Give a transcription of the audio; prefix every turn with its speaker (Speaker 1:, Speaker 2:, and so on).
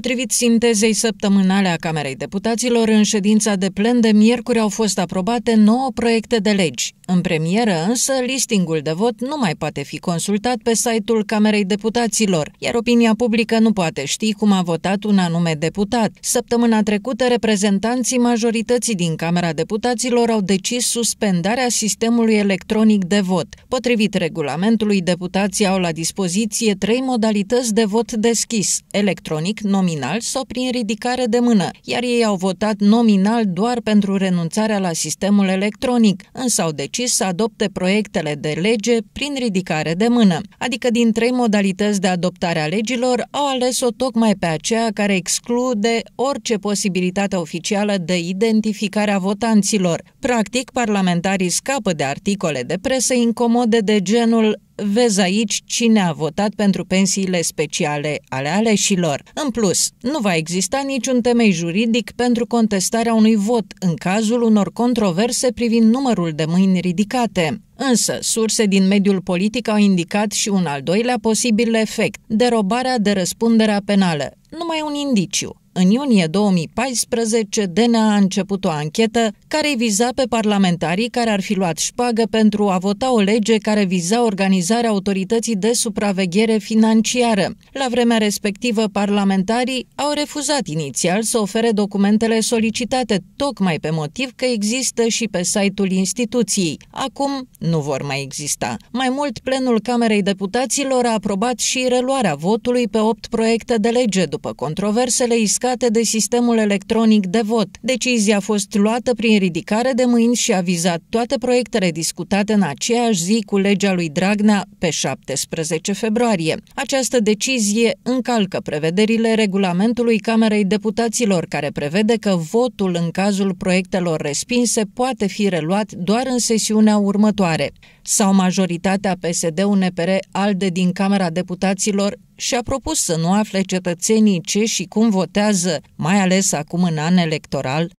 Speaker 1: Potrivit sintezei săptămânale a Camerei Deputaților, în ședința de plen de miercuri au fost aprobate nouă proiecte de legi. În premieră însă, listingul de vot nu mai poate fi consultat pe site-ul Camerei Deputaților, iar opinia publică nu poate ști cum a votat un anume deputat. Săptămâna trecută, reprezentanții majorității din Camera Deputaților au decis suspendarea sistemului electronic de vot. Potrivit regulamentului, deputații au la dispoziție trei modalități de vot deschis, electronic, nominal sau prin ridicare de mână, iar ei au votat nominal doar pentru renunțarea la sistemul electronic, însă au decis decis să adopte proiectele de lege prin ridicare de mână, adică din trei modalități de adoptare a legilor au ales-o tocmai pe aceea care exclude orice posibilitate oficială de identificare a votanților. Practic, parlamentarii scapă de articole de presă incomode de genul vezi aici cine a votat pentru pensiile speciale ale aleșilor. În plus, nu va exista niciun temei juridic pentru contestarea unui vot în cazul unor controverse privind numărul de mâini ridicate. Însă, surse din mediul politic au indicat și un al doilea posibil efect, derobarea de răspunderea penală. Numai un indiciu. În iunie 2014, DNA a început o anchetă care viza pe parlamentarii care ar fi luat șpagă pentru a vota o lege care viza organizarea autorității de supraveghere financiară. La vremea respectivă, parlamentarii au refuzat inițial să ofere documentele solicitate, tocmai pe motiv că există și pe site-ul instituției. Acum nu vor mai exista. Mai mult, plenul Camerei Deputaților a aprobat și reluarea votului pe opt proiecte de lege după controversele iscate verificate de sistemul electronic de vot. Decizia a fost luată prin ridicare de mâini și a vizat toate proiectele discutate în aceeași zi cu legea lui Dragnea pe 17 februarie. Această decizie încalcă prevederile regulamentului Camerei Deputaților, care prevede că votul în cazul proiectelor respinse poate fi reluat doar în sesiunea următoare. Sau majoritatea PSD-UNPR ALDE din Camera Deputaților și-a propus să nu afle cetățenii ce și cum votează, mai ales acum în an electoral,